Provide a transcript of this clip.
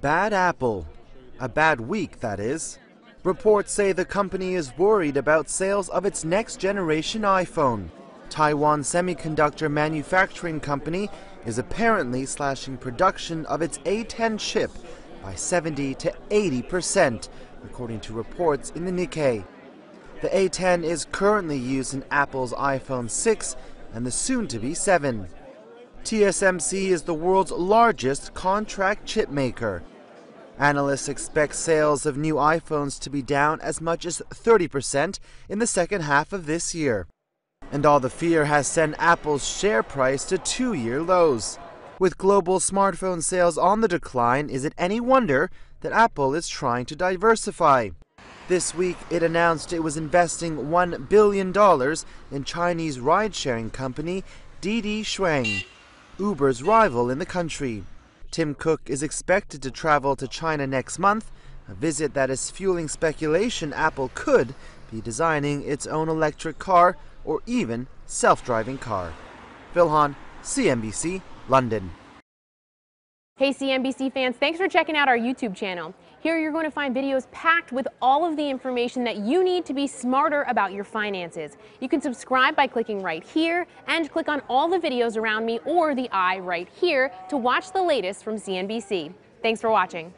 Bad apple. A bad week, that is. Reports say the company is worried about sales of its next generation iPhone. Taiwan Semiconductor Manufacturing Company is apparently slashing production of its A10 chip by 70 to 80 percent, according to reports in the Nikkei. The A10 is currently used in Apple's iPhone 6 and the soon to be 7. TSMC is the world's largest contract chip maker. Analysts expect sales of new iPhones to be down as much as 30% in the second half of this year. And all the fear has sent Apple's share price to two year lows. With global smartphone sales on the decline, is it any wonder that Apple is trying to diversify? This week, it announced it was investing $1 billion in Chinese ride sharing company Didi Shuang. Uber's rival in the country. Tim Cook is expected to travel to China next month, a visit that is fueling speculation Apple could be designing its own electric car or even self driving car. Philhan, CNBC, London. Hey CNBC fans, thanks for checking out our YouTube channel. Here you're going to find videos packed with all of the information that you need to be smarter about your finances. You can subscribe by clicking right here and click on all the videos around me or the eye right here to watch the latest from CNBC. Thanks for watching.